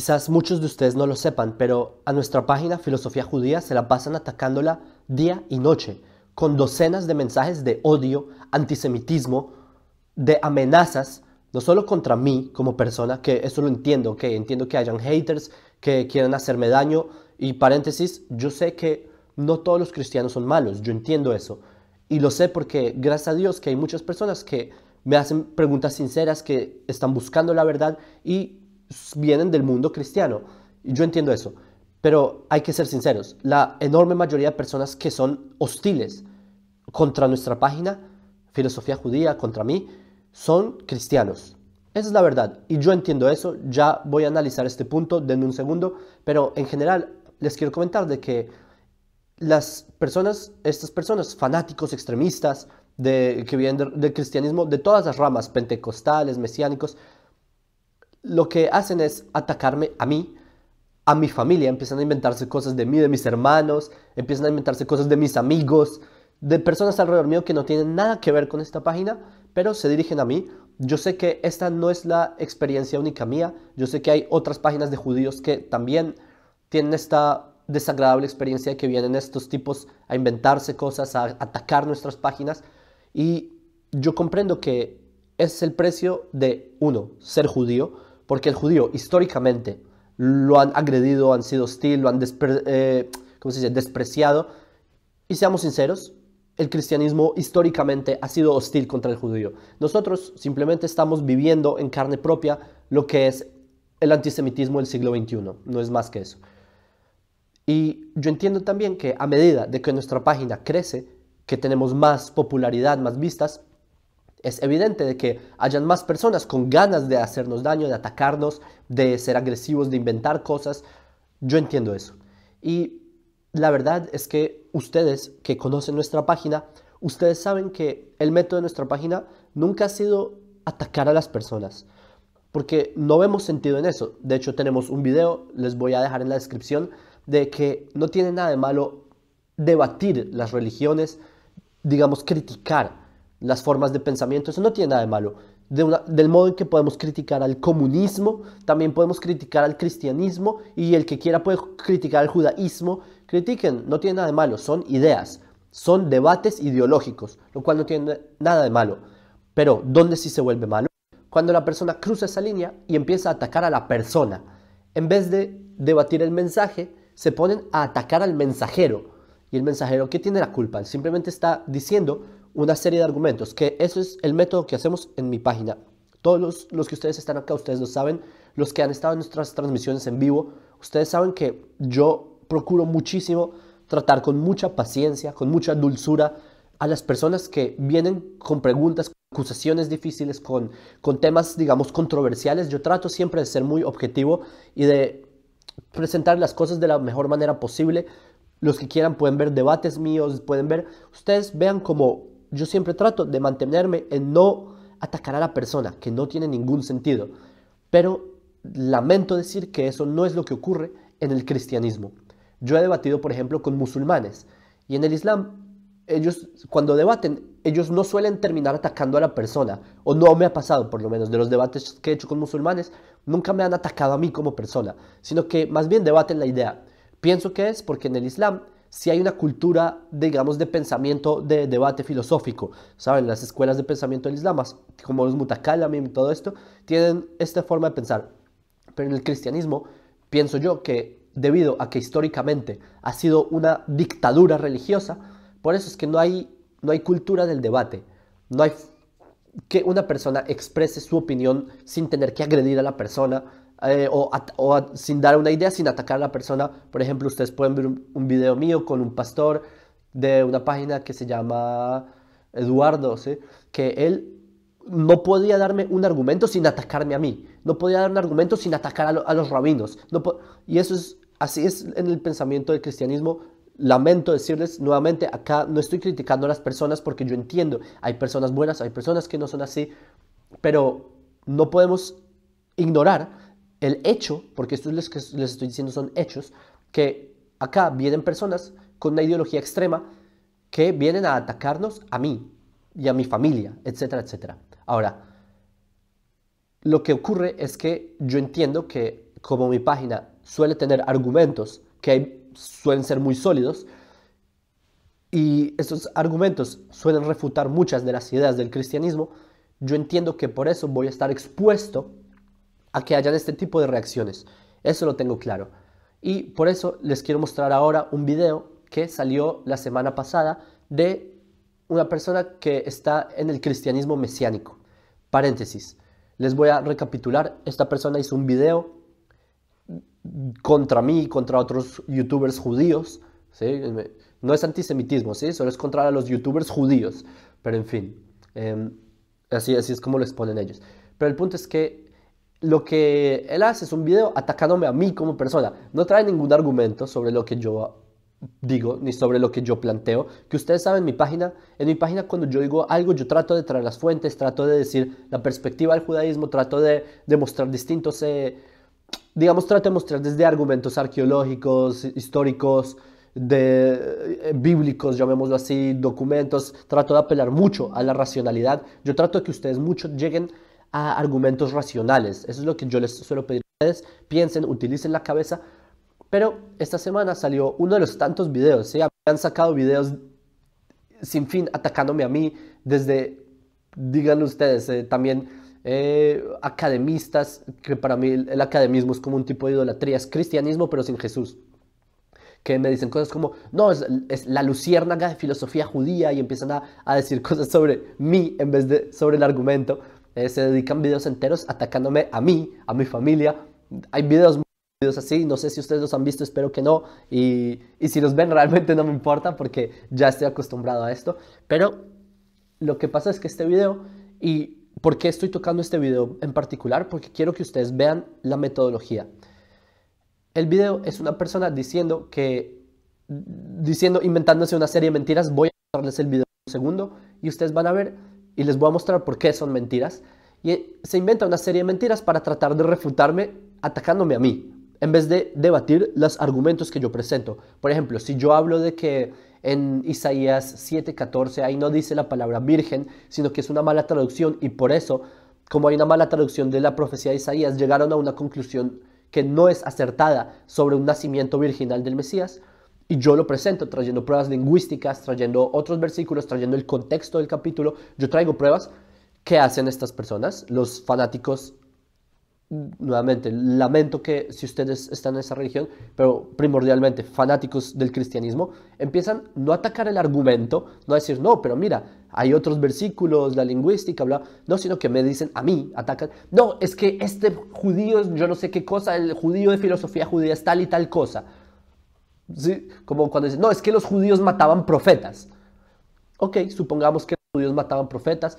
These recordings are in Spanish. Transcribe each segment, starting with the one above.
Quizás muchos de ustedes no lo sepan, pero a nuestra página Filosofía Judía se la pasan atacándola día y noche, con docenas de mensajes de odio, antisemitismo, de amenazas, no solo contra mí como persona, que eso lo entiendo, que entiendo que hayan haters que quieran hacerme daño, y paréntesis, yo sé que no todos los cristianos son malos, yo entiendo eso, y lo sé porque gracias a Dios que hay muchas personas que me hacen preguntas sinceras, que están buscando la verdad y vienen del mundo cristiano. yo entiendo eso. Pero hay que ser sinceros, la enorme mayoría de personas que son hostiles contra nuestra página, filosofía judía, contra mí, son cristianos. Esa es la verdad. Y yo entiendo eso, ya voy a analizar este punto, de un segundo, pero en general les quiero comentar de que las personas, estas personas, fanáticos, extremistas, de, que vienen del cristianismo, de todas las ramas, pentecostales, mesiánicos, lo que hacen es atacarme a mí, a mi familia, empiezan a inventarse cosas de mí, de mis hermanos, empiezan a inventarse cosas de mis amigos, de personas alrededor mío que no tienen nada que ver con esta página, pero se dirigen a mí. Yo sé que esta no es la experiencia única mía, yo sé que hay otras páginas de judíos que también tienen esta desagradable experiencia que vienen estos tipos a inventarse cosas, a atacar nuestras páginas y yo comprendo que es el precio de uno, ser judío, porque el judío históricamente lo han agredido, han sido hostil, lo han eh, despreciado. Y seamos sinceros, el cristianismo históricamente ha sido hostil contra el judío. Nosotros simplemente estamos viviendo en carne propia lo que es el antisemitismo del siglo XXI, no es más que eso. Y yo entiendo también que a medida de que nuestra página crece, que tenemos más popularidad, más vistas, es evidente de que hayan más personas con ganas de hacernos daño, de atacarnos, de ser agresivos, de inventar cosas. Yo entiendo eso. Y la verdad es que ustedes que conocen nuestra página, ustedes saben que el método de nuestra página nunca ha sido atacar a las personas. Porque no vemos sentido en eso. De hecho, tenemos un video, les voy a dejar en la descripción, de que no tiene nada de malo debatir las religiones, digamos, criticar las formas de pensamiento, eso no tiene nada de malo. del modo en que podemos criticar al comunismo, también podemos criticar al cristianismo y el que quiera puede criticar al judaísmo, critiquen, no tiene nada de malo, son ideas, son debates ideológicos, lo cual no tiene nada de malo. Pero, ¿dónde sí se vuelve malo? Cuando la persona cruza esa línea y empieza a atacar a la persona. En vez de debatir el mensaje, se ponen a atacar al mensajero. Y el mensajero, ¿qué tiene la culpa? Simplemente está diciendo una serie de argumentos, que eso es el método que hacemos en mi página. Todos los, que ustedes están acá, ustedes lo saben, los que han estado en nuestras transmisiones en vivo, ustedes saben que yo procuro muchísimo tratar con mucha paciencia, con mucha dulzura a las personas que vienen con preguntas, con acusaciones difíciles, con, con temas, digamos, controversiales. Yo trato siempre de ser muy objetivo y de presentar las cosas de la mejor manera posible. Los que quieran pueden ver debates míos, pueden ver, ustedes vean como yo siempre trato de mantenerme en no atacar a la persona, que no tiene ningún sentido. Pero lamento decir que eso no es lo que ocurre en el cristianismo. Yo he debatido, por ejemplo, con musulmanes y en el Islam ellos cuando debaten, ellos no suelen terminar atacando a la persona, o no me ha pasado por lo menos, de los debates que he hecho con musulmanes, nunca me han atacado a mí como persona, sino que más bien debaten la idea. Pienso que es porque en el Islam si hay una cultura, digamos, de pensamiento, de debate filosófico. Saben, las escuelas de pensamiento del Islam, como los mutakalam y todo esto, tienen esta forma de pensar. Pero en el cristianismo, pienso yo que debido a que históricamente ha sido una dictadura religiosa, por eso es que no hay, no hay cultura del debate. No hay que una persona exprese su opinión sin tener que agredir a la persona, eh, o, sin dar una idea, sin atacar a la persona. Por ejemplo, ustedes pueden ver un, video mío con un pastor de una página que se llama Eduardo, ¿sí? que él no podía darme un argumento sin atacarme a mí, no podía dar un argumento sin atacar a, los rabinos. y eso es, así es en el pensamiento del cristianismo. Lamento decirles nuevamente, acá no estoy criticando a las personas porque yo entiendo, hay personas buenas, hay personas que no son así, pero no podemos ignorar el hecho, porque esto es lo que les estoy diciendo son hechos, que acá vienen personas con una ideología extrema que vienen a atacarnos a mí y a mi familia, etcétera, etcétera. Ahora, lo que ocurre es que yo entiendo que como mi página suele tener argumentos que suelen ser muy sólidos, y esos argumentos suelen refutar muchas de las ideas del cristianismo, yo entiendo que por eso voy a estar expuesto a que hayan este tipo de reacciones. Eso lo tengo claro. Y por eso les quiero mostrar ahora un video que salió la semana pasada de una persona que está en el cristianismo mesiánico. Paréntesis. Les voy a recapitular. Esta persona hizo un video contra mí, contra otros youtubers judíos. ¿sí? No es antisemitismo, ¿sí? solo es contra los youtubers judíos. Pero en fin, em, así, así es como lo exponen ellos. Pero el punto es que lo que él hace es un video atacándome a mí como persona. No trae ningún argumento sobre lo que yo digo ni sobre lo que yo planteo. Que ustedes saben, mi página, en mi página cuando yo digo algo, yo trato de traer las fuentes, trato de decir la perspectiva del judaísmo, trato de, demostrar distintos, eh, digamos, trato de mostrar desde argumentos arqueológicos, históricos, de eh, bíblicos, llamémoslo así, documentos, trato de apelar mucho a la racionalidad. Yo trato de que ustedes mucho lleguen a argumentos racionales. Eso es lo que yo les suelo pedir a ustedes. Piensen, utilicen la cabeza. Pero esta semana salió uno de los tantos videos. ¿sí? han sacado videos sin fin atacándome a mí desde, díganlo ustedes, eh, también eh, academistas, que para mí el academismo es como un tipo de idolatría, es cristianismo pero sin Jesús que me dicen cosas como, no, es, es, la luciérnaga de filosofía judía y empiezan a, a decir cosas sobre mí en vez de sobre el argumento. Eh, se dedican videos enteros atacándome a mí, a mi familia. Hay videos, videos así, no sé si ustedes los han visto, espero que no. Y, y si los ven realmente no me importa porque ya estoy acostumbrado a esto. Pero lo que pasa es que este video y... ¿Por qué estoy tocando este video en particular? Porque quiero que ustedes vean la metodología. El video es una persona diciendo que, diciendo, inventándose una serie de mentiras. Voy a darles el video un segundo y ustedes van a ver y les voy a mostrar por qué son mentiras. Y eh, se inventa una serie de mentiras para tratar de refutarme atacándome a mí, en vez de debatir los argumentos que yo presento. Por ejemplo, si yo hablo de que en Isaías 7:14 ahí no dice la palabra virgen, sino que es una mala traducción y por eso, como hay una mala traducción de la profecía de Isaías, llegaron a una conclusión que no es acertada sobre un nacimiento virginal del Mesías. Y yo lo presento trayendo pruebas lingüísticas, trayendo otros versículos, trayendo el contexto del capítulo. Yo traigo pruebas que hacen estas personas, los fanáticos. Nuevamente, lamento que si ustedes están en esa religión, pero primordialmente fanáticos del cristianismo, empiezan no a atacar el argumento, no a decir, no, pero mira, hay otros versículos, la lingüística, bla, no, sino que me dicen a mí, atacan, no, es que este judío, yo no sé qué cosa, el judío de filosofía judía es tal y tal cosa. Como cuando dicen, no, es que los judíos mataban profetas. Ok, supongamos que los judíos mataban profetas.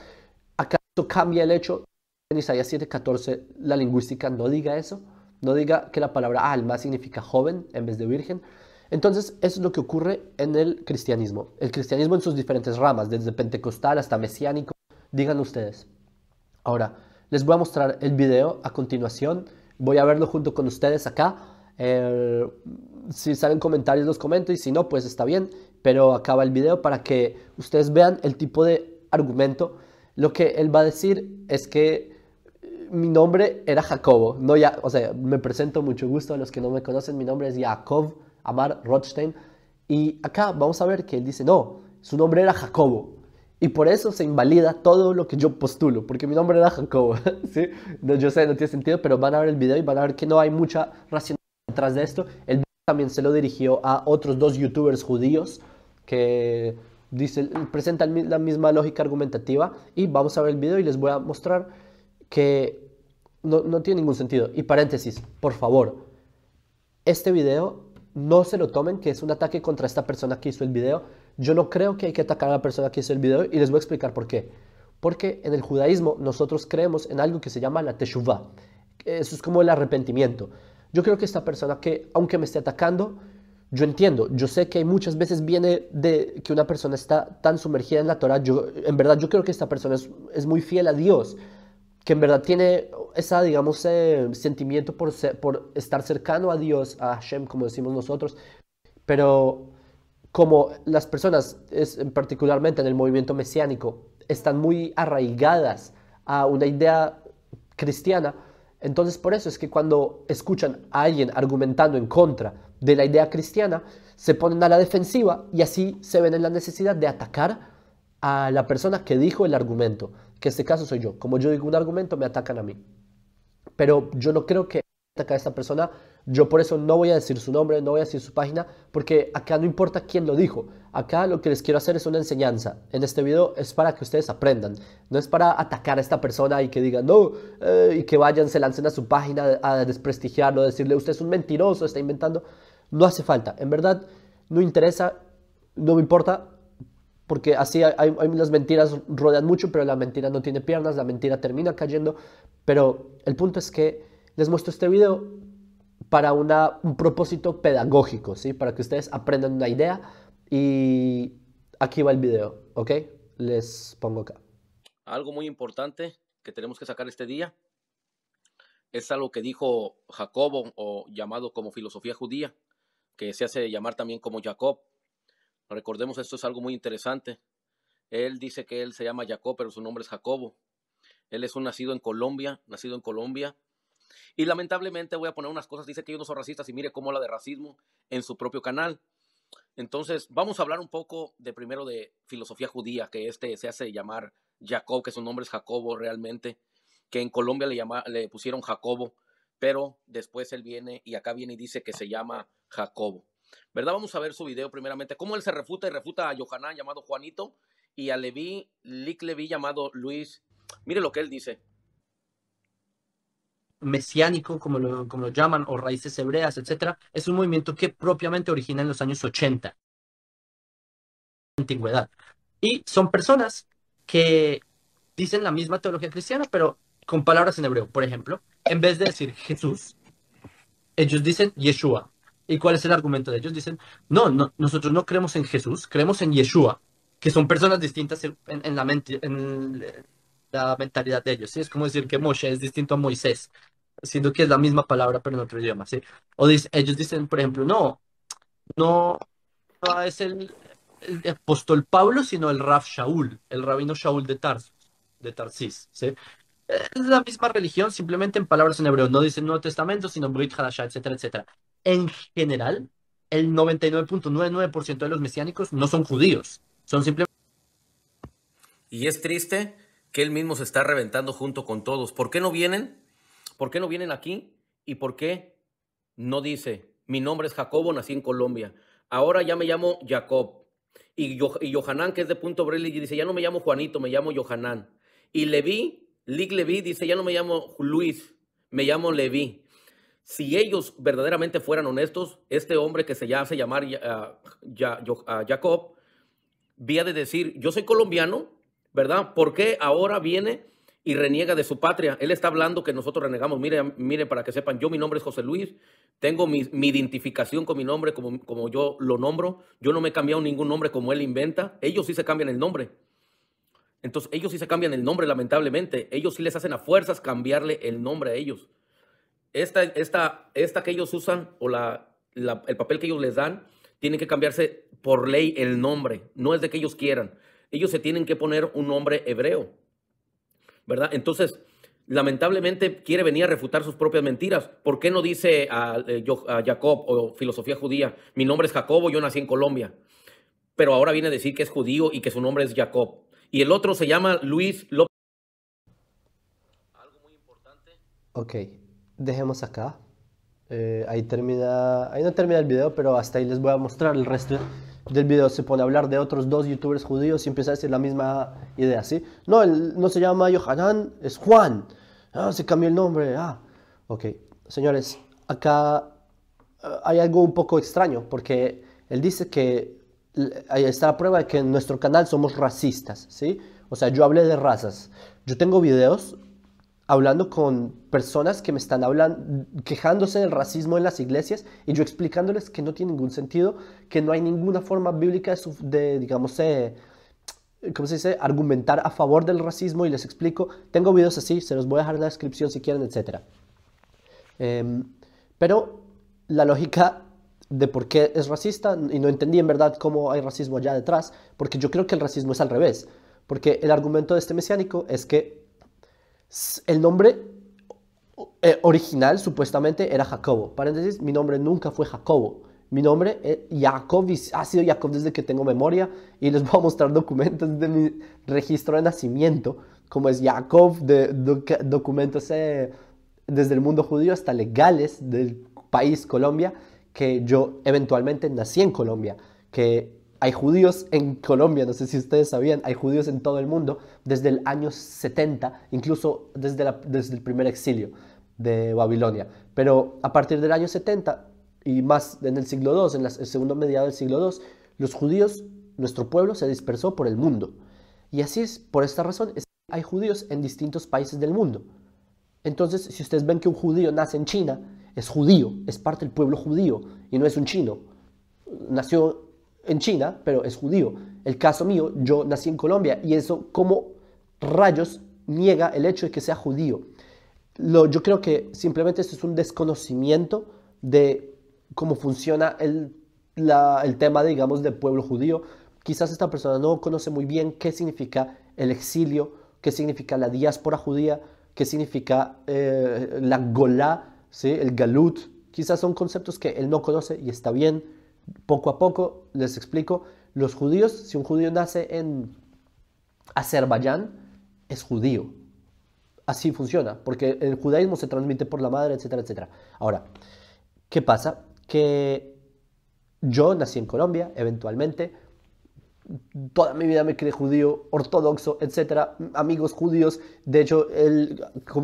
¿Acaso cambia el hecho? En Isaías 7:14 la lingüística no diga eso, no diga que la palabra alma significa joven en vez de virgen. Entonces, eso es lo que ocurre en el cristianismo. El cristianismo en sus diferentes ramas, desde pentecostal hasta mesiánico, digan ustedes. Ahora, les voy a mostrar el video a continuación. Voy a verlo junto con ustedes acá. Eh, si salen comentarios los comento y si no, pues está bien, pero acaba el video para que ustedes vean el tipo de argumento. Lo que él va a decir es que eh, mi nombre era Jacobo, no ya, o sea, me presento mucho gusto a los que no me conocen, mi nombre es Jacob Amar Rothstein y acá vamos a ver que él dice, no, su nombre era Jacobo, y por eso se invalida todo lo que yo postulo, porque mi nombre era Jacobo. ¿sí? yo sé, no tiene sentido, pero van a ver el video y van a ver que no hay mucha racionalidad detrás de esto. El también se lo dirigió a otros dos youtubers judíos que dice, presentan la misma lógica argumentativa y vamos a ver el video y les voy a mostrar que no, no tiene ningún sentido. Y paréntesis, por favor, este video no se lo tomen que es un ataque contra esta persona que hizo el video. Yo no creo que hay que atacar a la persona que hizo el video y les voy a explicar por qué. Porque en el judaísmo nosotros creemos en algo que se llama la teshuvah. Eso es como el arrepentimiento. Yo creo que esta persona que, aunque me esté atacando, yo entiendo, yo sé que muchas veces viene de que una persona está tan sumergida en la Torah, yo, en verdad yo creo que esta persona es, muy fiel a Dios, que en verdad tiene ese, digamos, eh, sentimiento por, por estar cercano a Dios, a Hashem, como decimos nosotros, pero como las personas, particularmente en el movimiento mesiánico, están muy arraigadas a una idea cristiana, entonces por eso es que cuando escuchan a alguien argumentando en contra de la idea cristiana, se ponen a la defensiva y así se ven en la necesidad de atacar a la persona que dijo el argumento, que en este caso soy yo. Como yo digo un argumento, me atacan a mí. Pero yo no creo que atacar a esta persona yo por eso no voy a decir su nombre, no voy a decir su página, porque acá no importa quién lo dijo. Acá lo que les quiero hacer es una enseñanza. En este video es para que ustedes aprendan. No es para atacar a esta persona y que digan, no, eh, y que vayan, se lancen a su página a desprestigiarlo, decirle, usted es un mentiroso, está inventando. No hace falta. En verdad, no interesa, no me importa, porque así las mentiras rodean mucho, pero la mentira no tiene piernas, la mentira termina cayendo. Pero el punto es que les muestro este video para un propósito pedagógico, ¿sí? Para que ustedes aprendan una idea y aquí va el video, ¿ok? Les pongo acá. Algo muy importante que tenemos que sacar este día es algo que dijo Jacobo o llamado como filosofía judía, que se hace llamar también como Jacob. Recordemos, esto es algo muy interesante. Él dice que él se llama Jacob, pero su nombre es Jacobo. Él es un nacido en Colombia, nacido en Colombia, y lamentablemente voy a poner unas cosas, dice que yo no soy racista y mire cómo habla de racismo en su propio canal. Entonces, vamos a hablar un poco de primero de filosofía judía, que este se hace llamar Jacob, que su nombre es Jacobo realmente, que en Colombia le, le pusieron Jacobo, pero después él viene y acá viene y dice que se llama Jacobo. ¿Verdad? Vamos a ver su video primeramente, cómo él se refuta y refuta a Yohanan llamado Juanito y a Levi, Lick Levi llamado Luis. Mire lo que él dice mesiánico, como lo, como lo llaman, o raíces hebreas, etcétera, es un movimiento que propiamente origina en los años 80, antigüedad. Y son personas que dicen la misma teología cristiana, pero con palabras en hebreo. Por ejemplo, en vez de decir Jesús, ellos dicen Yeshua. ¿Y cuál es el argumento de ellos? Dicen, no, no nosotros no creemos en Jesús, creemos en Yeshua, que son personas distintas en, la, mente, en la mentalidad de ellos. Es como decir que Moshe es distinto a Moisés siendo que es la misma palabra pero en otro idioma, ¿sí? O ellos dicen, por ejemplo, no, no, es el, apóstol Pablo, sino el Raf Shaul, el rabino Shaul de Tarsus, de Tarsis, ¿sí? Es la misma religión, simplemente en palabras en hebreo, no dicen Nuevo Testamento, sino Brit Hadashah, etcétera, etcétera. En general, el 99.99% de los mesiánicos no son judíos, son simplemente... Y es triste que él mismo se está reventando junto con todos. ¿Por qué no vienen? ¿Por qué no vienen aquí? ¿Y por qué no dice, mi nombre es Jacobo, nací en Colombia, ahora ya me llamo Jacob? Y, Yo que es de Punto Brelli, dice, ya no me llamo Juanito, me llamo Yohanan. Y Levi, Lig Levi, dice, ya no me llamo Luis, me llamo Levi. Si ellos verdaderamente fueran honestos, este hombre que se hace llamar ya, ah, ah, Jacob, vía de decir, yo soy colombiano, ¿verdad? ¿Por qué ahora viene y reniega de su patria. Él está hablando que nosotros renegamos. Miren, mire, para que sepan, yo mi nombre es José Luis, tengo mi, identificación con mi nombre como, como, yo lo nombro. Yo no me he cambiado ningún nombre como él inventa. Ellos sí se cambian el nombre. Entonces, ellos sí se cambian el nombre, lamentablemente. Ellos sí les hacen a fuerzas cambiarle el nombre a ellos. Esta, esta, esta que ellos usan o la, el papel que ellos les dan, tiene que cambiarse por ley el nombre. No es de que ellos quieran. Ellos se tienen que poner un nombre hebreo ¿verdad? Entonces, lamentablemente quiere venir a refutar sus propias mentiras. ¿Por qué no dice eh, a, Jacob o filosofía judía, mi nombre es Jacobo, yo nací en Colombia? Pero ahora viene a decir que es judío y que su nombre es Jacob. Y el otro se llama Luis López. Algo muy importante. Ok, dejemos acá. Eh, ahí termina, ahí no termina el video, pero hasta ahí les voy a mostrar el resto del video se pone a hablar de otros dos youtubers judíos y empieza a decir la misma idea, ¿sí? No, él no se llama Yohanan, es Juan. Ah, se cambió el nombre. Ah, ok. Señores, acá eh, hay algo un poco extraño porque él dice que ahí está la prueba de que en nuestro canal somos racistas, ¿sí? O sea, yo hablé de razas. Yo tengo videos hablando con personas que me están hablando, quejándose del racismo en las iglesias y yo explicándoles que no tiene ningún sentido, que no hay ninguna forma bíblica de, digamos, eh, ¿cómo se dice?, argumentar a favor del racismo y les explico. Tengo videos así, se los voy a dejar en la descripción si quieren, etc. Em, pero la lógica de por qué es racista, y no entendí en verdad cómo hay racismo allá detrás, porque yo creo que el racismo es al revés, porque el argumento de este mesiánico es que el nombre eh, original supuestamente era Jacobo. Paréntesis, mi nombre nunca fue Jacobo. Mi nombre es eh, Jacob ha sido Jacob desde que tengo memoria y les voy a mostrar documentos de mi registro de nacimiento, como es Jacob, de, documentos eh, desde el mundo judío hasta legales del país Colombia, que yo eventualmente nací en Colombia, que hay judíos en Colombia, no sé si ustedes sabían, hay judíos en todo el mundo desde el año 70, incluso desde, desde el primer exilio de Babilonia. Pero a partir del año 70 y más en el siglo II, en la segundo mediado del siglo II, los judíos, nuestro pueblo, se dispersó por el mundo. Y así es, por esta razón, hay judíos en distintos países del mundo. Entonces, si ustedes ven que un judío nace en China, es judío, es parte del pueblo judío y no es un chino. Nació en China, pero es judío. El caso mío, yo nací en Colombia y eso como rayos niega el hecho de que sea judío. Lo, yo creo que simplemente esto es un desconocimiento de cómo funciona el, tema, digamos, del pueblo judío. Quizás esta persona no conoce muy bien qué significa el exilio, qué significa la diáspora judía, qué significa eh, la gola, ¿sí? el galut. Quizás son conceptos que él no conoce y está bien. Poco a poco les explico, los judíos, si un judío nace en Azerbaiyán, es judío. Así funciona, porque el judaísmo se transmite por la madre, etcétera, etcétera. Ahora, ¿qué pasa? Que yo nací en Colombia, eventualmente, toda mi vida me crié judío, ortodoxo, etcétera, amigos judíos, de hecho, el,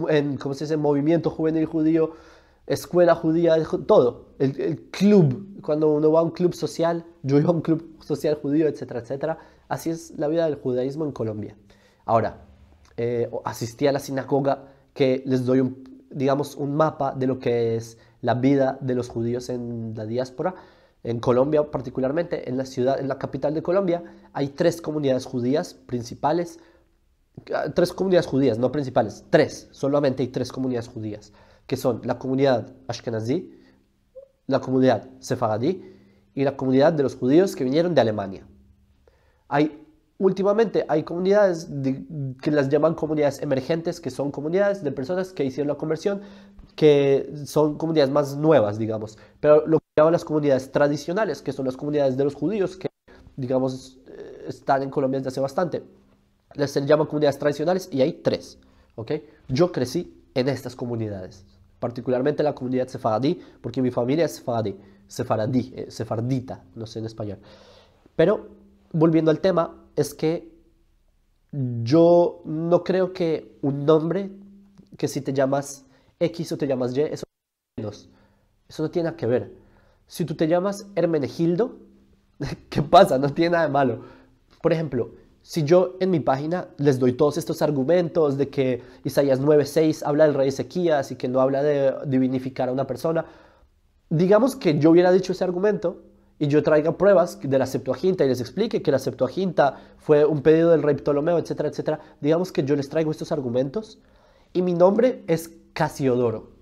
en, ¿cómo se dice?, movimiento juvenil judío, escuela judía, todo, el, club, cuando uno va a un club social, yo voy a un club social judío, etcétera, etcétera. Así es la vida del judaísmo en Colombia. Ahora, eh, asistí a la sinagoga que les doy, digamos, un mapa de lo que es la vida de los judíos en la diáspora. En Colombia, particularmente, en la ciudad, en la capital de Colombia, hay tres comunidades judías principales, ah, tres comunidades judías, no principales, tres, solamente hay tres comunidades judías que son la comunidad ashkenazí, la comunidad sefardí y la comunidad de los judíos que vinieron de Alemania. Hay, últimamente hay comunidades que las llaman comunidades emergentes, que son comunidades de personas que hicieron la conversión, que son comunidades más nuevas, digamos. Pero lo que llaman las comunidades tradicionales, que son las comunidades de los judíos, que, digamos, eh, están en Colombia desde hace bastante, les llaman comunidades tradicionales y hay tres. ¿ok? Yo crecí en estas comunidades particularmente la comunidad sefaradí, porque mi familia es sefaradí, sefaradí, eh, sefardita, no sé en español. Pero volviendo al tema, es que yo no creo que un nombre, que si te llamas X o te llamas Y, eso Eso no tiene nada que ver. Si tú te llamas Hermenegildo, ¿qué pasa? No tiene nada de malo. Por ejemplo, si yo en mi página les doy todos estos argumentos de que Isaías 9:6 habla del rey Ezequías y que no habla de divinificar a una persona, digamos que yo hubiera dicho ese argumento y yo traiga pruebas de la Septuaginta y les explique que la Septuaginta fue un pedido del rey Ptolomeo, etcétera, etcétera, digamos que yo les traigo estos argumentos y mi nombre es Casiodoro.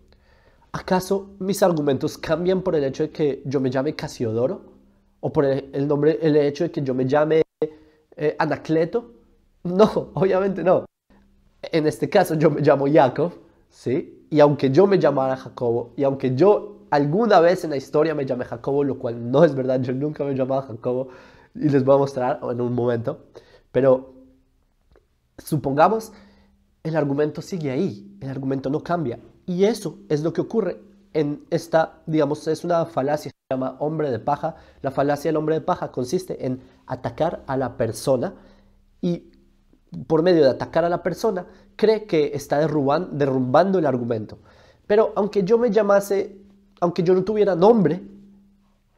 ¿Acaso mis argumentos cambian por el hecho de que yo me llame Casiodoro? ¿O por el, nombre, el hecho de que yo me llame eh, Anacleto? No, obviamente no. En este caso yo me llamo Jacob, ¿sí? Y aunque yo me llamara Jacobo, y aunque yo alguna vez en la historia me llamé Jacobo, lo cual no es verdad, yo nunca me llamaba Jacobo, y les voy a mostrar en un momento, pero supongamos, el argumento sigue ahí, el argumento no cambia, y eso es lo que ocurre en esta, digamos, es una falacia, se llama hombre de paja. La falacia del hombre de paja consiste en atacar a la persona y por medio de atacar a la persona cree que está derrumbando el argumento. Pero aunque yo me llamase, aunque yo no tuviera nombre,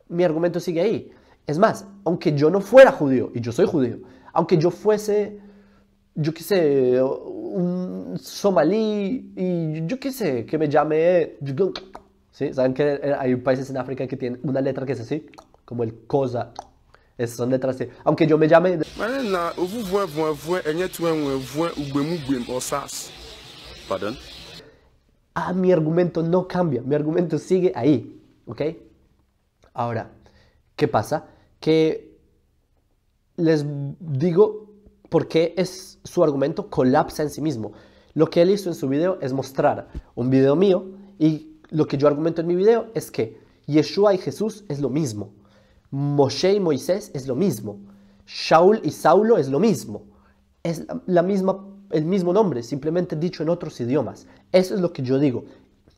mi argumento sigue ahí. Es más, aunque yo no fuera judío, y yo soy judío, aunque yo fuese, yo qué sé, un somalí, y yo qué sé, que me llame ¿Sí? ¿Saben que eh, hay países en África que tienen una letra que es así? Como el cosa. Esas son letras así. Aunque yo me llame... Ah, mi argumento no cambia. Mi argumento sigue ahí. ¿Ok? Ahora, ¿qué pasa? Que les digo por qué es, su argumento colapsa en sí mismo. Lo que él hizo en su video es mostrar un video mío y lo que yo argumento en mi video es que Yeshua y Jesús es lo mismo. Moshe y Moisés es lo mismo. Shaul y Saulo es lo mismo. Es la misma, el mismo nombre, simplemente dicho en otros idiomas. Eso es lo que yo digo.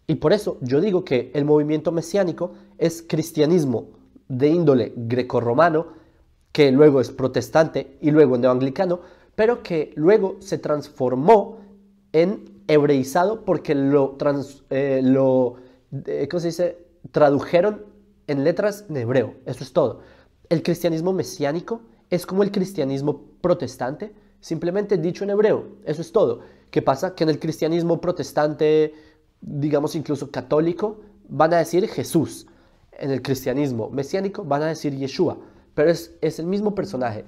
Y por eso yo digo que el movimiento mesiánico es cristianismo de índole grecorromano, que luego es protestante y luego neoanglicano, pero que luego se transformó en hebreizado porque lo, eh, eh, tradujeron en letras en hebreo. Eso es todo. El cristianismo mesiánico es como el cristianismo protestante, simplemente dicho en hebreo. Eso es todo. ¿Qué pasa? Que en el cristianismo protestante, digamos incluso católico, van a decir Jesús. En el cristianismo mesiánico van a decir Yeshua. Pero es, es el mismo personaje.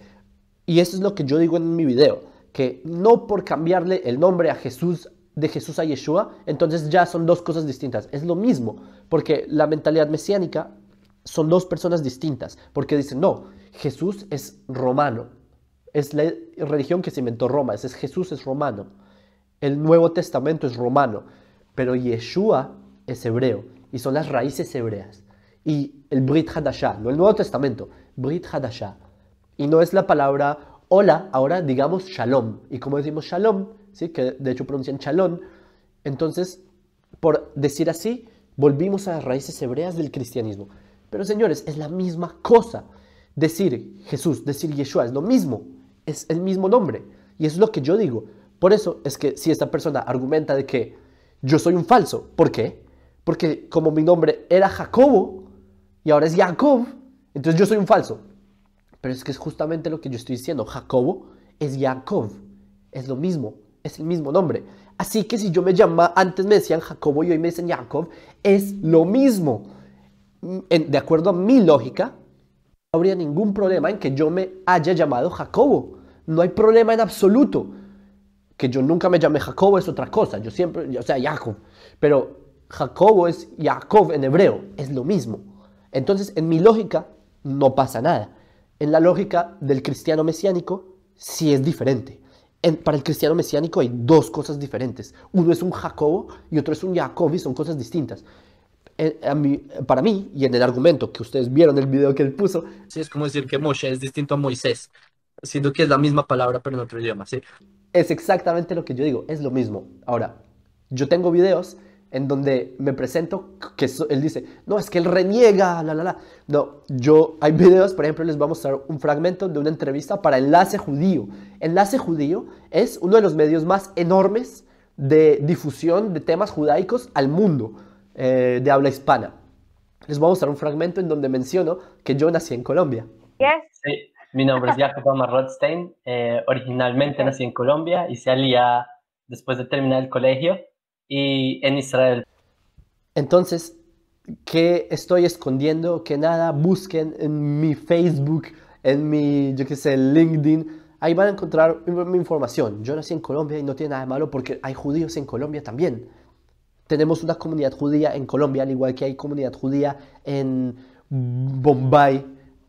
Y eso es lo que yo digo en mi video, que no por cambiarle el nombre a Jesús de Jesús a Yeshua, entonces ya son dos cosas distintas. Es lo mismo, porque la mentalidad mesiánica son dos personas distintas, porque dicen, no, Jesús es romano, es la religión que se inventó Roma, es, Jesús es romano, el Nuevo Testamento es romano, pero Yeshua es hebreo y son las raíces hebreas. Y el Brit Hadashah, no el Nuevo Testamento, Brit Hadashah. Y no es la palabra hola, ahora digamos shalom. Y como decimos shalom, que de hecho pronuncian chalón. Entonces, por decir así, volvimos a las raíces hebreas del cristianismo. Pero señores, es la misma cosa. Decir Jesús, decir Yeshua, es lo mismo, es el mismo nombre. Y es lo que yo digo. Por eso es que si esta persona argumenta de que yo soy un falso, ¿por qué? Porque como mi nombre era Jacobo y ahora es Jacob, entonces yo soy un falso. Pero es que es justamente lo que yo estoy diciendo. Jacobo es Jacob. Es lo mismo es el mismo nombre. Así que si yo me llamaba, antes me decían Jacobo y hoy me dicen Jacob, es lo mismo. Mm, de acuerdo a mi lógica, no habría ningún problema en que yo me haya llamado Jacobo. No hay problema en absoluto. Que yo nunca me llame Jacobo es otra cosa. Yo siempre, o sea, Jacob. Pero Jacobo es Jacob en hebreo. Es lo mismo. Entonces, en mi lógica, no pasa nada. En la lógica del cristiano mesiánico, sí es diferente para el cristiano mesiánico hay dos cosas diferentes. Uno es un Jacobo y otro es un Jacobi, son cosas distintas. Eh, para mí, y en el argumento que ustedes vieron el video que él puso. Sí, es como decir que Moshe es distinto a Moisés, siendo que es la misma palabra pero en otro idioma, ¿sí? Es exactamente lo que yo digo, es lo mismo. Ahora, yo tengo videos en donde me presento, que él dice, no, es que él reniega, la, la, la. No, yo, hay videos, por ejemplo, les voy a mostrar un fragmento de una entrevista para Enlace Judío. Enlace Judío es uno de los medios más enormes de difusión de temas judaicos al mundo eh, de habla hispana. Les voy a mostrar un fragmento en donde menciono que yo nací en Colombia. Sí, mi nombre es Jacob Amar Rothstein. Eh, originalmente nací en Colombia y se alía después de terminar el colegio y en Israel. Entonces, ¿qué estoy escondiendo? Que nada, busquen en mi Facebook, en mi, yo qué sé, LinkedIn. Ahí van a encontrar mi información. Yo nací en Colombia y no tiene nada de malo porque hay judíos en Colombia también. Tenemos una comunidad judía en Colombia, al igual que hay comunidad judía en Bombay,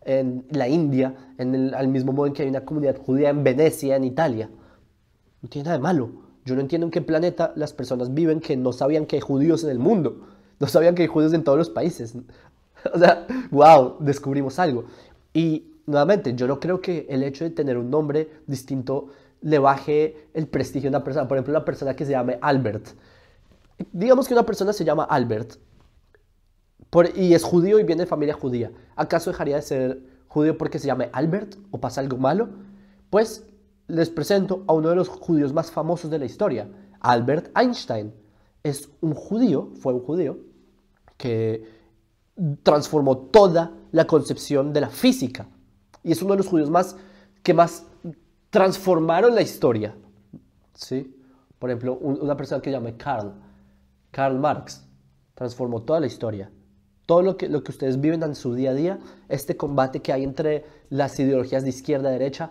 en la India, en el, al mismo modo en que hay una comunidad judía en Venecia, en Italia. No tiene nada de malo. Yo no entiendo en qué planeta las personas viven que no sabían que hay judíos en el mundo, no sabían que hay judíos en todos los países. O sea, wow, descubrimos algo. Y nuevamente, yo no creo que el hecho de tener un nombre distinto le baje el prestigio a una persona. Por ejemplo, una persona que se llame Albert. Digamos que una persona se llama Albert y es judío y viene de familia judía. ¿Acaso dejaría de ser judío porque se llame Albert o pasa algo malo? Pues les presento a uno de los judíos más famosos de la historia, Albert Einstein. Es un judío, fue un judío, que transformó toda la concepción de la física. Y es uno de los judíos más que más transformaron la historia. ¿Sí? Por ejemplo, una persona que llame Karl, Karl Marx, transformó toda la historia. Todo lo que, lo que ustedes viven en su día a día, este combate que hay entre las ideologías de izquierda y derecha,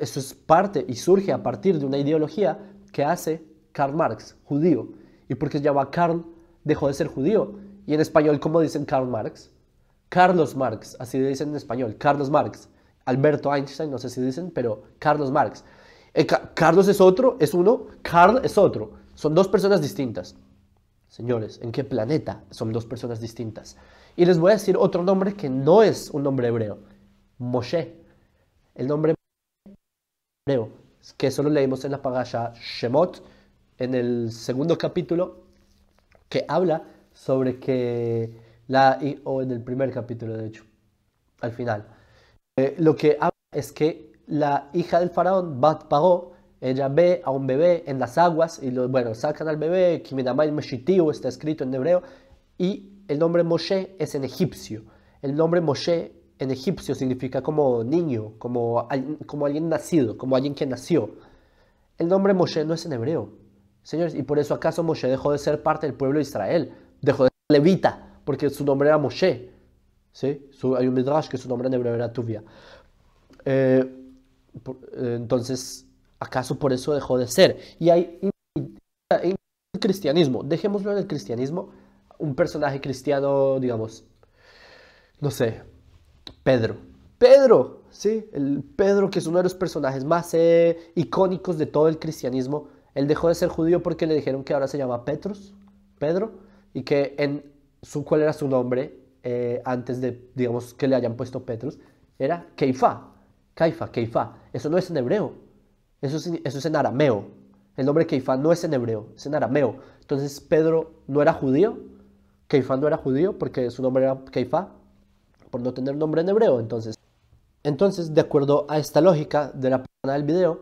eso es parte y surge a partir de una ideología que hace Karl Marx, judío. ¿Y porque se llama Karl? Dejó de ser judío. Y en español, ¿cómo dicen Karl Marx? Carlos Marx, así dicen en español, Carlos Marx. Alberto Einstein, no sé si dicen, pero Carlos Marx. Eh, Carlos es otro, es uno, Karl es otro. Son dos personas distintas. Señores, ¿en qué planeta son dos personas distintas? Y les voy a decir otro nombre que no es un nombre hebreo. Moshe. El nombre hebreo, que solo leímos en la pagaya Shemot, en el segundo capítulo, que habla sobre que la, o en el primer capítulo de hecho, al final. Eh, lo que habla es que la hija del faraón, Bat pagó ella ve a un bebé en las aguas y bueno, sacan al bebé, Kiminamay Meshitiu está escrito en hebreo, y el nombre Moshe es en egipcio. El nombre Moshe en egipcio significa como niño, como, como alguien nacido, como alguien que nació. El nombre Moshe no es en hebreo, señores, y por eso acaso Moshe dejó de ser parte del pueblo de Israel, dejó de ser levita, porque su nombre era Moshe. ¿sí? hay un midrash que su nombre en hebreo era Tuvia. Eh, eh, entonces, acaso por eso dejó de ser. Y hay en el cristianismo, dejémoslo en el cristianismo, un personaje cristiano, digamos, no sé, Pedro. Pedro, sí, el Pedro que es uno de los personajes más eh, icónicos de todo el cristianismo. Él dejó de ser judío porque le dijeron que ahora se llama Petrus, Pedro, y que en su, cuál era su nombre eh, antes de, digamos, que le hayan puesto Petrus, era Keifa, Caifa, Keifa. Eso no es en hebreo, eso es, eso es en arameo. El nombre Keifa no es en hebreo, es en arameo. Entonces Pedro no era judío, Keifa no era judío porque su nombre era Keifa, por no tener nombre en hebreo. Entonces, entonces de acuerdo a esta lógica de la persona del video,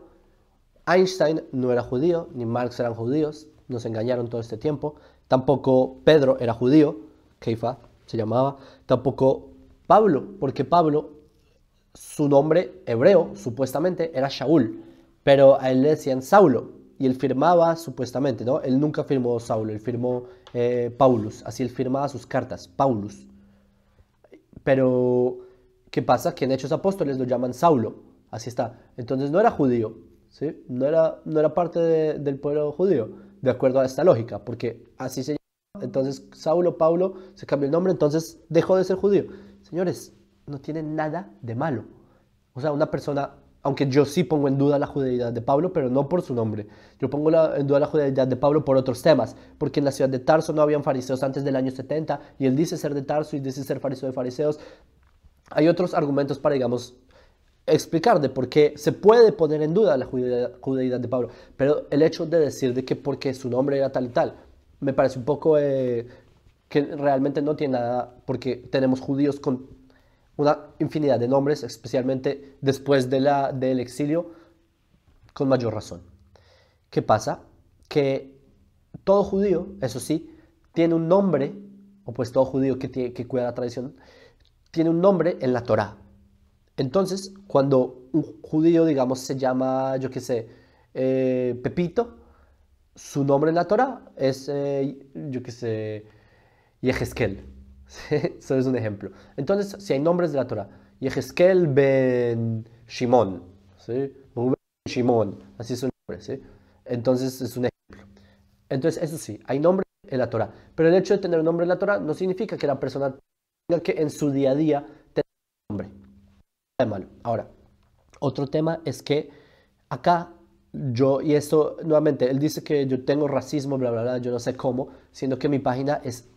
Einstein no era judío, ni Marx eran judíos, nos engañaron todo este tiempo. Tampoco Pedro era judío, Keifa se llamaba. Tampoco Pablo, porque Pablo, su nombre hebreo supuestamente era Shaul, pero a él le decían Saulo, y él firmaba supuestamente, ¿no? Él nunca firmó Saulo, él firmó eh, Paulus, así él firmaba sus cartas, Paulus. Pero, ¿qué pasa? Que en Hechos Apóstoles lo llaman Saulo. Así está. Entonces no era judío, ¿sí? No era, no era parte del pueblo judío, de acuerdo a esta lógica, porque así se llama. Entonces Saulo, Paulo, se cambió el nombre, entonces dejó de ser judío. Señores, no tiene nada de malo. O sea, una persona aunque yo sí pongo en duda la judeidad de Pablo, pero no por su nombre. Yo pongo en duda la judeidad de Pablo por otros temas, porque en la ciudad de Tarso no habían fariseos antes del año 70, y él dice ser de Tarso y dice ser fariseo de fariseos. Hay otros argumentos para, digamos, explicar de por qué se puede poner en duda la judeidad de Pablo, pero el hecho de decir de que porque su nombre era tal y tal, me parece un poco eh, que realmente no tiene nada, porque tenemos judíos con una infinidad de nombres, especialmente después de la, del exilio, con mayor razón. ¿Qué pasa? Que todo judío, eso sí, tiene un nombre, o pues todo judío que, que cuida la tradición, tiene un nombre en la Torá. Entonces, cuando un judío, digamos, se llama, yo qué sé, eh, Pepito, su nombre en la Torá es, eh, yo qué sé, Yeheskel eso es un ejemplo. Entonces, si hay nombres de la Torah, Yehezkel ben Shimon, ¿sí? Shimon, así es un nombre, Entonces, es un ejemplo. Entonces, eso sí, hay nombres en la Torah. Pero el hecho de tener un nombre en la Torah no significa que la persona tenga que en su día a día tener un nombre. Nada malo. Ahora, otro tema es que acá yo, y eso nuevamente, él dice que yo tengo racismo, bla, bla, bla, yo no sé cómo, siendo que mi página es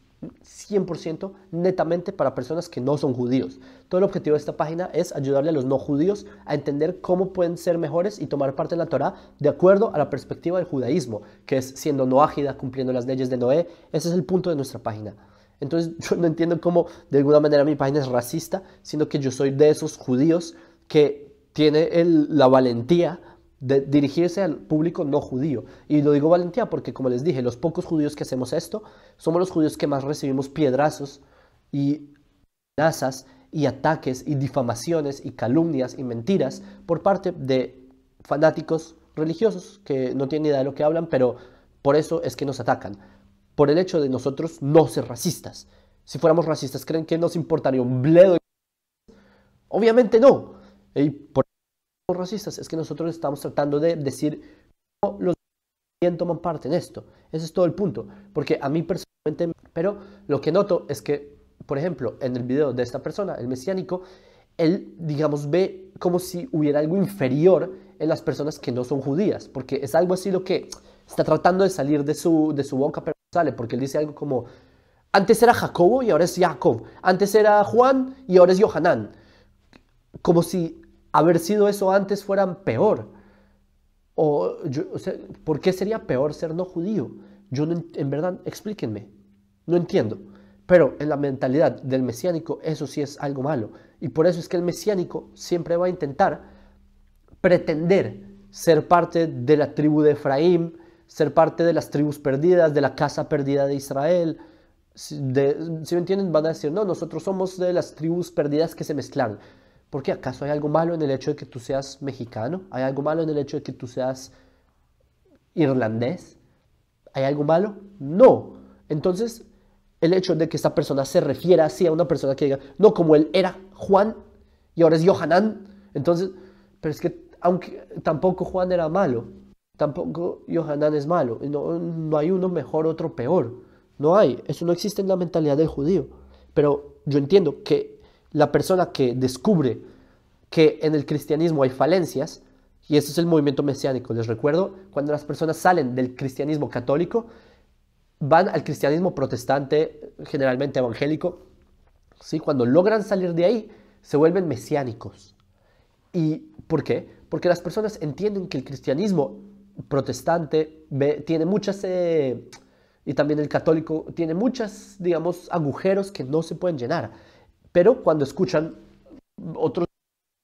100% netamente para personas que no son judíos. Todo el objetivo de esta página es ayudarle a los no judíos a entender cómo pueden ser mejores y tomar parte en la Torá de acuerdo a la perspectiva del judaísmo, que es siendo no ágida, cumpliendo las leyes de Noé. Ese es el punto de nuestra página. Entonces yo no entiendo cómo de alguna manera mi página es racista, sino que yo soy de esos judíos que tiene la valentía dirigirse al público no judío. Y lo digo valentía porque, como les dije, los pocos judíos que hacemos esto somos los judíos que más recibimos piedrazos y amenazas y ataques y difamaciones y calumnias y mentiras por parte de fanáticos religiosos que no tienen idea de lo que hablan, pero por eso es que nos atacan. Por el hecho de nosotros no ser racistas. Si fuéramos racistas, ¿creen que nos importaría un bledo? Obviamente no. Y por racistas, es que nosotros estamos tratando de decir cómo los bien toman parte en esto. Ese es todo el punto, porque a mí personalmente, pero lo que noto es que, por ejemplo, en el video de esta persona, el mesiánico, él, digamos, ve como si hubiera algo inferior en las personas que no son judías, porque es algo así lo que está tratando de salir de su, de su boca, pero sale, porque él dice algo como, antes era Jacobo y ahora es Jacob, antes era Juan y ahora es Johanán, como si haber sido eso antes fueran peor. O, yo, ¿Por qué sería peor ser no judío? Yo en verdad, explíquenme. No entiendo. Pero en la mentalidad del mesiánico eso sí es algo malo. Y por eso es que el mesiánico siempre va a intentar pretender ser parte de la tribu de Efraín, ser parte de las tribus perdidas, de la casa perdida de Israel. si me entienden, van a decir, no, nosotros somos de las tribus perdidas que se mezclan. ¿Por qué? ¿Acaso hay algo malo en el hecho de que tú seas mexicano? ¿Hay algo malo en el hecho de que tú seas irlandés? ¿Hay algo malo? No. Entonces, el hecho de que esta persona se refiera así a una persona que diga, no, como él era Juan y ahora es Johanan, entonces, pero es que aunque tampoco Juan era malo, tampoco Johanan es malo, no, no hay uno mejor, otro peor, no hay, eso no existe en la mentalidad del judío, pero yo entiendo que la persona que descubre que en el cristianismo hay falencias, y eso es el movimiento mesiánico, les recuerdo, cuando las personas salen del cristianismo católico, van al cristianismo protestante, generalmente evangélico, ¿sí? cuando logran salir de ahí, se vuelven mesiánicos. ¿Y por qué? Porque las personas entienden que el cristianismo protestante tiene muchas, eh, y también el católico, tiene muchas, digamos, agujeros que no se pueden llenar pero cuando escuchan otros,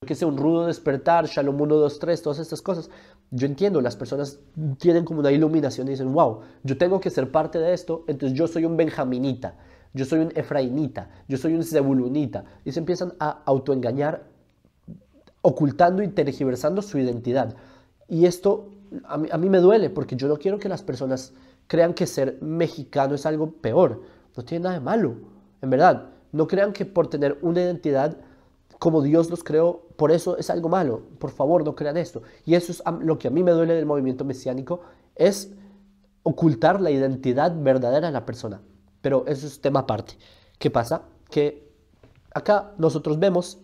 que sea un rudo despertar, Shalom 1, 2, 3, todas estas cosas, yo entiendo, las personas tienen como una iluminación y dicen, wow, yo tengo que ser parte de esto, entonces yo soy un benjaminita, yo soy un efrainita, yo soy un zebulunita. Y se empiezan a autoengañar, ocultando y tergiversando su identidad. Y esto a mí, a mí me duele, porque yo no quiero que las personas crean que ser mexicano es algo peor. No tiene nada de malo, en verdad. No crean que por tener una identidad como Dios los creó, por eso es algo malo. Por favor, no crean esto. Y eso es lo que a mí me duele del movimiento mesiánico, es ocultar la identidad verdadera de la persona. Pero eso es tema aparte. ¿Qué pasa? Que acá nosotros vemos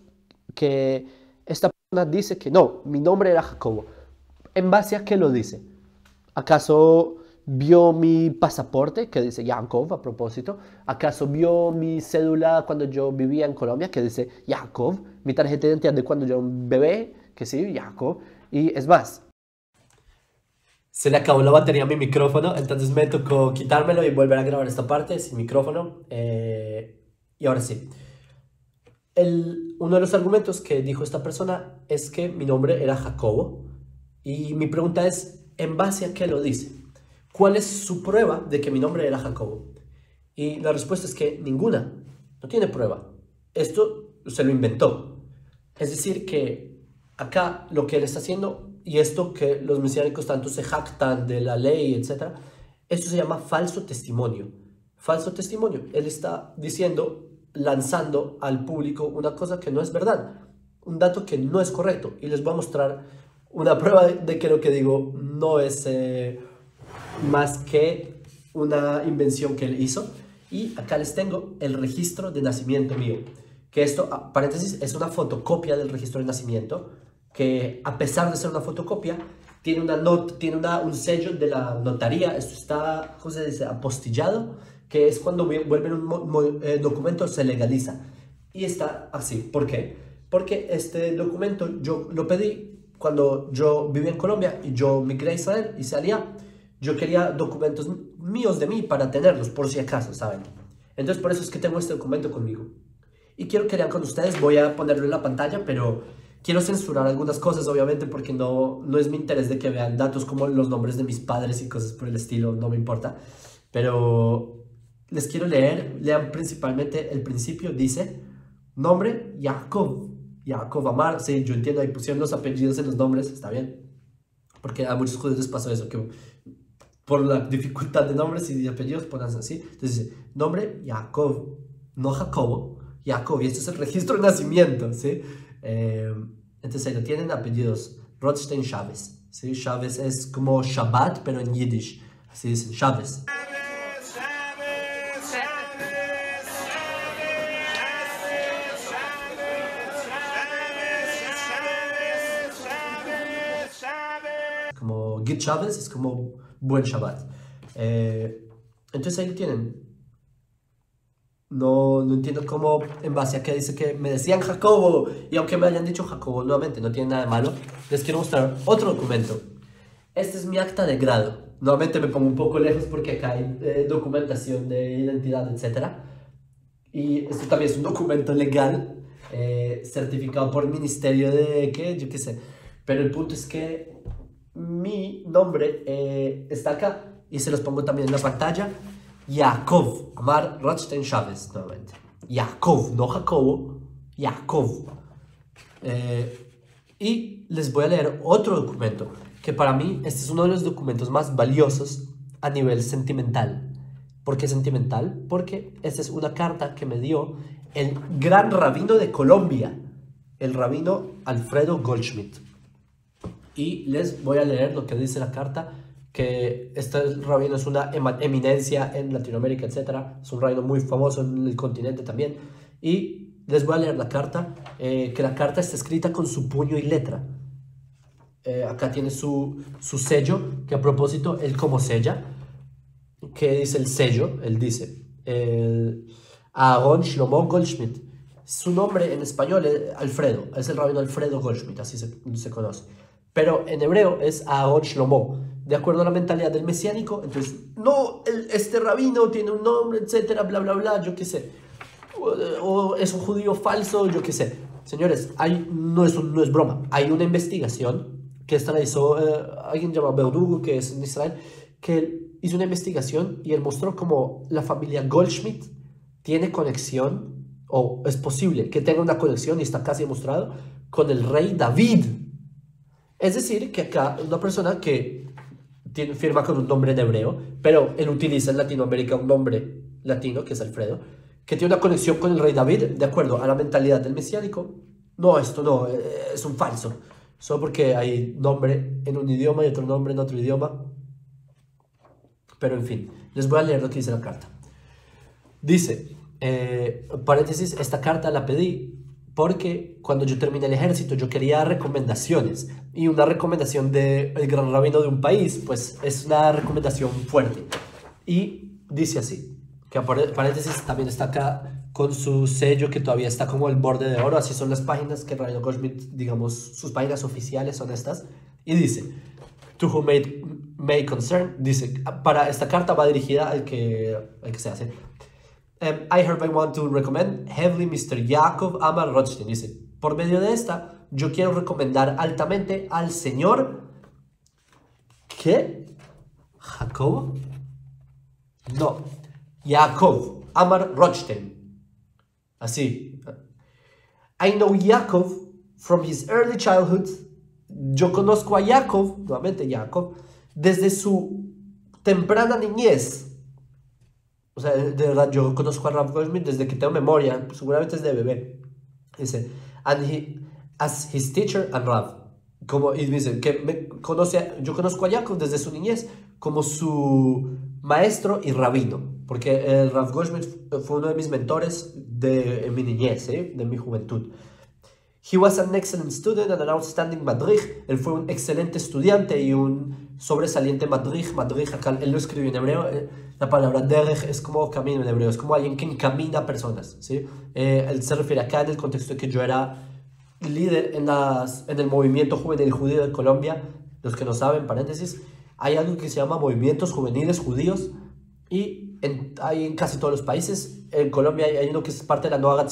que esta persona dice que no, mi nombre era Jacobo. ¿En base a qué lo dice? ¿Acaso vio mi pasaporte que dice Yankov a propósito? ¿Acaso vio mi cédula cuando yo vivía en Colombia que dice Yankov? ¿Mi tarjeta de identidad de cuando yo era un bebé que sí, Yankov? Y es más. Se le acabó la batería a mi micrófono, entonces me tocó quitármelo y volver a grabar esta parte sin micrófono. Eh, y ahora sí. uno de los argumentos que dijo esta persona es que mi nombre era Jacobo. Y mi pregunta es, ¿en base a qué lo dice? ¿Cuál es su prueba de que mi nombre era Jacobo? Y la respuesta es que ninguna, no tiene prueba. Esto se lo inventó. Es decir, que acá lo que él está haciendo y esto que los mesiánicos tanto se jactan de la ley, etc., esto se llama falso testimonio. Falso testimonio. Él está diciendo, lanzando al público una cosa que no es verdad, un dato que no es correcto. Y les voy a mostrar una prueba de que lo que digo no es... Eh, más que una invención que él hizo. Y acá les tengo el registro de nacimiento mío, que esto, ah, paréntesis, es una fotocopia del registro de nacimiento, que a pesar de ser una fotocopia, tiene, una tiene una, un sello de la notaría, esto está, ¿cómo dice?, apostillado, que es cuando vuelven un eh, documento, se legaliza. Y está así. ¿Por qué? Porque este documento yo lo pedí cuando yo vivía en Colombia y yo migré a Israel y salía yo quería documentos míos de mí para tenerlos, por si acaso, ¿saben? Entonces, por eso es que tengo este documento conmigo. Y quiero que lean con ustedes, voy a ponerlo en la pantalla, pero quiero censurar algunas cosas, obviamente, porque no, no es mi interés de que vean datos como los nombres de mis padres y cosas por el estilo, no me importa. Pero les quiero leer, lean principalmente el principio, dice, nombre, Jacob, Jacob Amar, sí, yo entiendo, ahí pusieron los apellidos en los nombres, está bien. Porque a muchos judíos les pasó eso, que por la dificultad de nombres y de apellidos, por así. Entonces nombre Jacob, no Jacobo, Jacob, y esto es el registro de nacimiento, eh, entonces ahí lo tienen apellidos, Rothstein Chávez, ¿sí? Chávez es como Shabbat, pero en Yiddish, así dicen, Chávez. Good Shabbat es como buen Shabbat. Eh, entonces ahí tienen. No, no entiendo cómo, en base a que dice que me decían Jacobo, y aunque me hayan dicho Jacobo, nuevamente, no tiene nada de malo. Les quiero mostrar otro documento. Este es mi acta de grado. Nuevamente me pongo un poco lejos porque acá hay eh, documentación de identidad, etc. Y esto también es un documento legal, eh, certificado por el Ministerio de, ¿qué? Yo qué sé. Pero el punto es que mi nombre eh, está acá y se los pongo también en la pantalla. Yaakov, Amar Rothstein Chávez nuevamente. Yaakov, no Jacobo, Yaakov. Eh, y les voy a leer otro documento, que para mí este es uno de los documentos más valiosos a nivel sentimental. ¿Por qué sentimental? Porque esta es una carta que me dio el gran rabino de Colombia, el rabino Alfredo Goldschmidt y les voy a leer lo que dice la carta, que este rabino es una eminencia en Latinoamérica, etc. Es un rabino muy famoso en el continente también. Y les voy a leer la carta, eh, que la carta está escrita con su puño y letra. Eh, acá tiene su, su sello, que a propósito, él como sella, que dice el sello, él dice, el Aaron Shlomo Goldschmidt. Su nombre en español es Alfredo, es el rabino Alfredo Goldschmidt, así se, se conoce. Pero en hebreo es Ahon Shlomo. De acuerdo a la mentalidad del mesiánico, entonces, no, este rabino tiene un nombre, etcétera, bla, bla, bla, yo qué sé. O, es un judío falso, yo qué sé. Señores, hay, no, es, no es broma. Hay una investigación que esta la hizo eh, alguien llamado Verdugo, que es en Israel, que hizo una investigación y él mostró como la familia Goldschmidt tiene conexión, o es posible que tenga una conexión, y está casi demostrado, con el rey David es decir, que acá una persona que tiene, firma con un nombre en hebreo, pero él utiliza en Latinoamérica un nombre latino, que es Alfredo, que tiene una conexión con el rey David, de acuerdo a la mentalidad del mesiánico. No, esto no, eh, es un falso. Solo porque hay nombre en un idioma y otro nombre en otro idioma. Pero en fin, les voy a leer lo que dice la carta. Dice, eh, paréntesis, esta carta la pedí porque cuando yo terminé el ejército yo quería recomendaciones y una recomendación del gran rabino de un país pues es una recomendación fuerte y dice así que paréntesis también está acá con su sello que todavía está como el borde de oro así son las páginas que Rabino Goldschmidt digamos sus páginas oficiales son estas y dice to whom may, may concern dice para esta carta va dirigida al que al que se hace Um, I want to recommend heavily Mr. Jacob Amar Rothstein. Dice, por medio de esta, yo quiero recomendar altamente al señor... ¿Qué? Jacob, No. Jacob Amar Rothstein. Así. I know Jacob from his early childhood. Yo conozco a Jacob, nuevamente Jacob, desde su temprana niñez. O sea, de verdad, yo conozco a Ralph Goldschmidt desde que tengo memoria, pues, seguramente desde bebé. Dice, and he, as his teacher and Ralph. Como, y dice, que conoce, yo conozco a Jacob desde su niñez como su maestro y rabino. Porque el eh, Ralph eh, fue uno de mis mentores de mi niñez, ¿eh? de mi juventud. He was an excellent student and an outstanding madrig. Él fue un excelente estudiante y un sobresaliente madrid madrid acá él lo escribió en hebreo, eh, la palabra derech es como camino en hebreo, es como alguien que encamina personas, ¿sí? Eh, él se refiere acá en el contexto de que yo era líder en, las, en el movimiento juvenil judío de Colombia, los que no saben, paréntesis, hay algo que se llama movimientos juveniles judíos y hay en casi todos los países, en Colombia hay, uno que es parte de la Nueva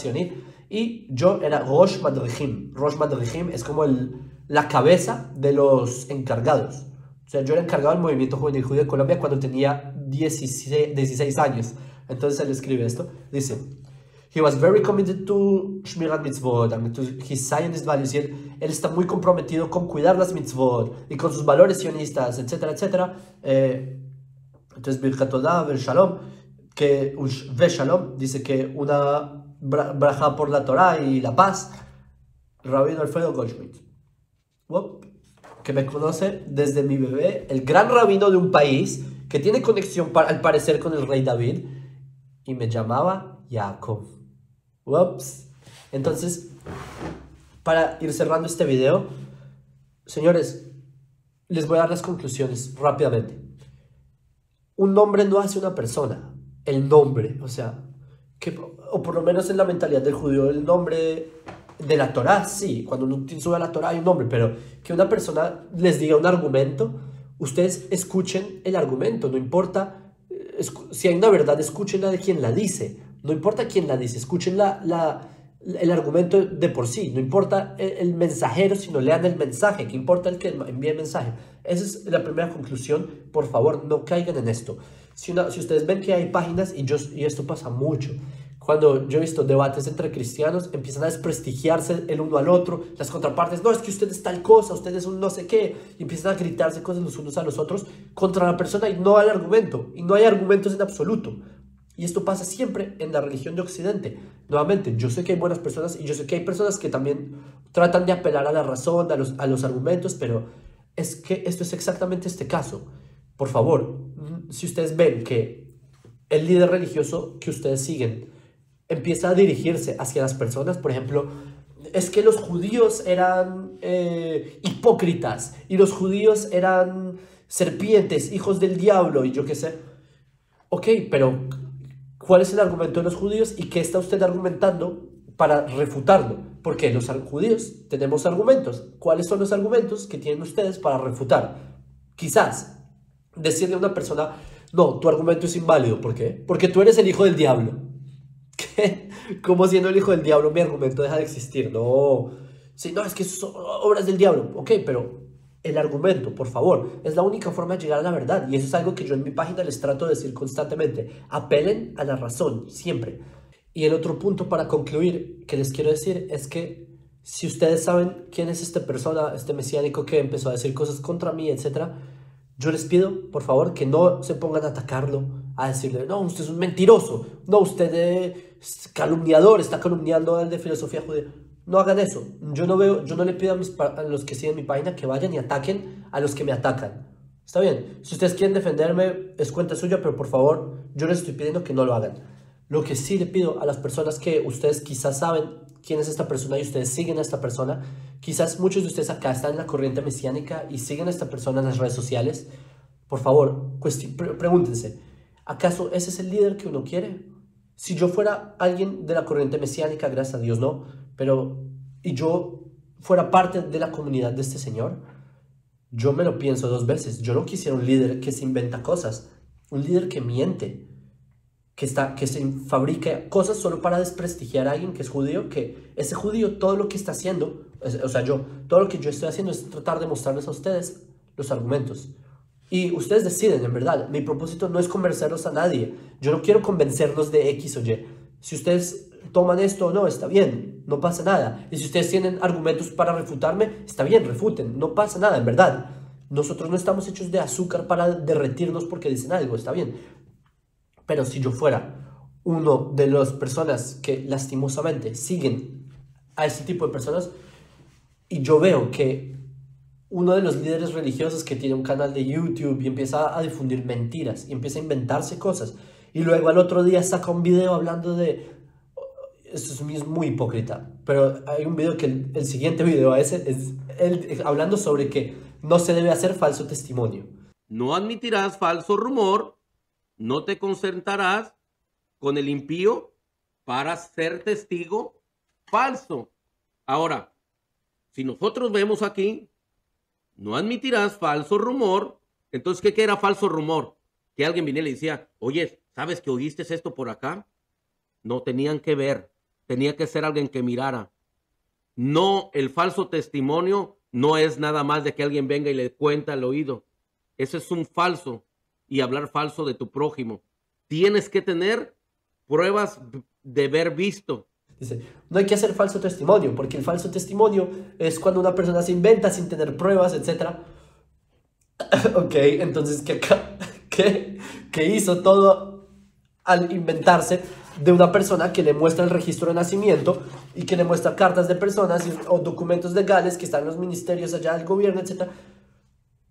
y yo era Rosh Madrihim, Rosh Madrihim es como el, la cabeza de los encargados, o sea, yo era encargado del movimiento juvenil judío de Colombia cuando tenía 16, años. Entonces él escribe esto, dice, He was very committed to Shmirat Mitzvot, and his values. él, está muy comprometido con cuidar las mitzvot y con sus valores sionistas, etcétera, etcétera. Eh, entonces, Shalom, que, Shalom, dice que una braja por la Torah y la paz. Rabino Alfredo Goldschmidt que me conoce desde mi bebé, el gran rabino de un país que tiene conexión al parecer con el rey David y me llamaba Jacob. Ups. Entonces, para ir cerrando este video, señores, les voy a dar las conclusiones rápidamente. Un nombre no hace una persona, el nombre, o sea, que, o por lo menos en la mentalidad del judío, el nombre de la Torá, sí, cuando uno sube la Torá hay un nombre, pero que una persona les diga un argumento, ustedes escuchen el argumento, no importa eh, si hay una verdad, escuchen la de quien la dice, no importa quién la dice, escuchen la, el argumento de por sí, no importa el, mensajero, sino lean el mensaje, que importa el que envíe el mensaje. Esa es la primera conclusión, por favor, no caigan en esto. Si, si ustedes ven que hay páginas, y, yo, y esto pasa mucho, cuando yo he visto debates entre cristianos, empiezan a desprestigiarse el uno al otro, las contrapartes, no, es que usted es tal cosa, usted es un no sé qué, y empiezan a gritarse cosas los unos a los otros contra la persona y no al argumento, y no hay argumentos en absoluto. Y esto pasa siempre en la religión de Occidente. Nuevamente, yo sé que hay buenas personas y yo sé que hay personas que también tratan de apelar a la razón, a los, a los argumentos, pero es que esto es exactamente este caso. Por favor, mm, si ustedes ven que el líder religioso que ustedes siguen, empieza a dirigirse hacia las personas, por ejemplo, es que los judíos eran eh, hipócritas y los judíos eran serpientes, hijos del diablo y yo qué sé. Ok, pero ¿cuál es el argumento de los judíos y qué está usted argumentando para refutarlo? Porque los judíos tenemos argumentos. ¿Cuáles son los argumentos que tienen ustedes para refutar? Quizás decirle a una persona, no, tu argumento es inválido. ¿Por qué? Porque tú eres el hijo del diablo. Como siendo el hijo del diablo mi argumento deja de existir? No. Si no, es que son obras del diablo. Ok, pero el argumento, por favor, es la única forma de llegar a la verdad. Y eso es algo que yo en mi página les trato de decir constantemente. Apelen a la razón, siempre. Y el otro punto para concluir que les quiero decir es que si ustedes saben quién es esta persona, este mesiánico que empezó a decir cosas contra mí, etc., yo les pido, por favor, que no se pongan a atacarlo, a decirle, no, usted es un mentiroso, no, usted es calumniador, está calumniando al de filosofía judía. No hagan eso. Yo no, veo, yo no le pido a, los que siguen mi página que vayan y ataquen a los que me atacan. Está bien, si ustedes quieren defenderme, es cuenta suya, pero por favor, yo les estoy pidiendo que no lo hagan. Lo que sí le pido a las personas que ustedes quizás saben quién es esta persona y ustedes siguen a esta persona, quizás muchos de ustedes acá están en la corriente mesiánica y siguen a esta persona en las redes sociales, por favor, pregúntense, ¿Acaso ese es el líder que uno quiere? Si yo fuera alguien de la corriente mesiánica, gracias a Dios no, pero y yo fuera parte de la comunidad de este Señor, yo me lo pienso dos veces. Yo no quisiera un líder que se inventa cosas, un líder que miente, que, está, que se fabrica cosas solo para desprestigiar a alguien que es judío, que ese judío todo lo que está haciendo, o sea, yo, todo lo que yo estoy haciendo es tratar de mostrarles a ustedes los argumentos. Y ustedes deciden, en verdad. Mi propósito no es convencerlos a nadie. Yo no quiero convencerlos de X o Y. Si ustedes toman esto no, está bien, no pasa nada. Y si ustedes tienen argumentos para refutarme, está bien, refuten, no pasa nada, en verdad. Nosotros no estamos hechos de azúcar para derretirnos porque dicen algo, está bien. Pero si yo fuera uno de las personas que lastimosamente siguen a ese tipo de personas y yo veo que uno de los líderes religiosos que tiene un canal de YouTube y empieza a difundir mentiras y empieza a inventarse cosas. Y luego al otro día saca un video hablando de... Esto es muy hipócrita, pero hay un video que el, siguiente video ese es él hablando sobre que no se debe hacer falso testimonio. No admitirás falso rumor, no te concertarás con el impío para ser testigo falso. Ahora, si nosotros vemos aquí, no admitirás falso rumor. Entonces, ¿qué, era falso rumor? Que alguien viniera y le decía, oye, ¿sabes que oíste esto por acá? No, tenían que ver, tenía que ser alguien que mirara. No, el falso testimonio no es nada más de que alguien venga y le cuenta al oído. Ese es un falso y hablar falso de tu prójimo. Tienes que tener pruebas de haber visto. Dice, no hay que hacer falso testimonio, porque el falso testimonio es cuando una persona se inventa sin tener pruebas, etc. ok, entonces, ¿qué, qué, qué hizo todo al inventarse de una persona que le muestra el registro de nacimiento y que le muestra cartas de personas o documentos legales que están en los ministerios allá del gobierno, etc.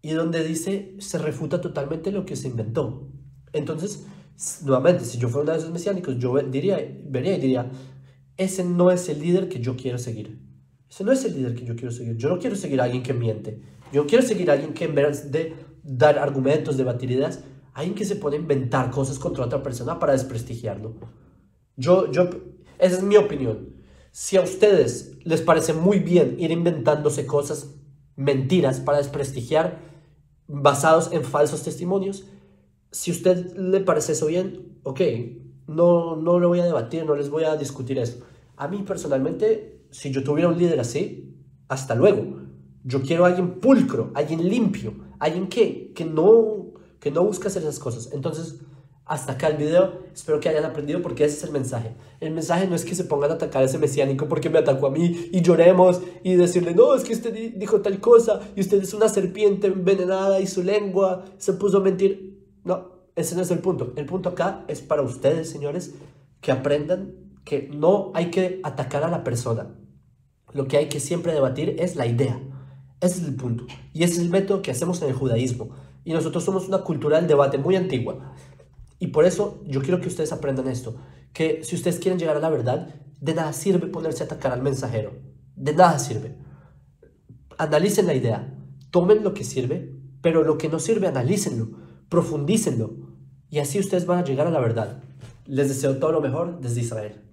Y donde dice, se refuta totalmente lo que se inventó. Entonces, nuevamente, si yo fuera uno de esos mesiánicos, yo diría, vería y diría, ese no es el líder que yo quiero seguir. Ese no es el líder que yo quiero seguir. Yo no quiero seguir a alguien que miente. Yo quiero seguir a alguien que en vez de dar argumentos, debatir ideas, alguien que se puede inventar cosas contra otra persona para desprestigiarlo. Yo, yo, esa es mi opinión. Si a ustedes les parece muy bien ir inventándose cosas, mentiras para desprestigiar, basados en falsos testimonios, si a usted le parece eso bien, ok, no, no lo voy a debatir, no les voy a discutir eso. A mí personalmente, si yo tuviera un líder así, hasta luego. Yo quiero alguien pulcro, alguien limpio, alguien que, que, no, que no busca hacer esas cosas. Entonces, hasta acá el video. Espero que hayan aprendido porque ese es el mensaje. El mensaje no es que se pongan a atacar a ese mesiánico porque me atacó a mí y lloremos y decirle, no, es que usted dijo tal cosa y usted es una serpiente envenenada y su lengua se puso a mentir. No, ese no es el punto. El punto acá es para ustedes, señores, que aprendan que no hay que atacar a la persona. Lo que hay que siempre debatir es la idea. Ese es el punto. Y ese es el método que hacemos en el judaísmo. Y nosotros somos una cultura del debate muy antigua. Y por eso yo quiero que ustedes aprendan esto. Que si ustedes quieren llegar a la verdad, de nada sirve ponerse a atacar al mensajero. De nada sirve. Analicen la idea. Tomen lo que sirve, pero lo que no sirve, analícenlo profundícenlo y así ustedes van a llegar a la verdad. Les deseo todo lo mejor desde Israel.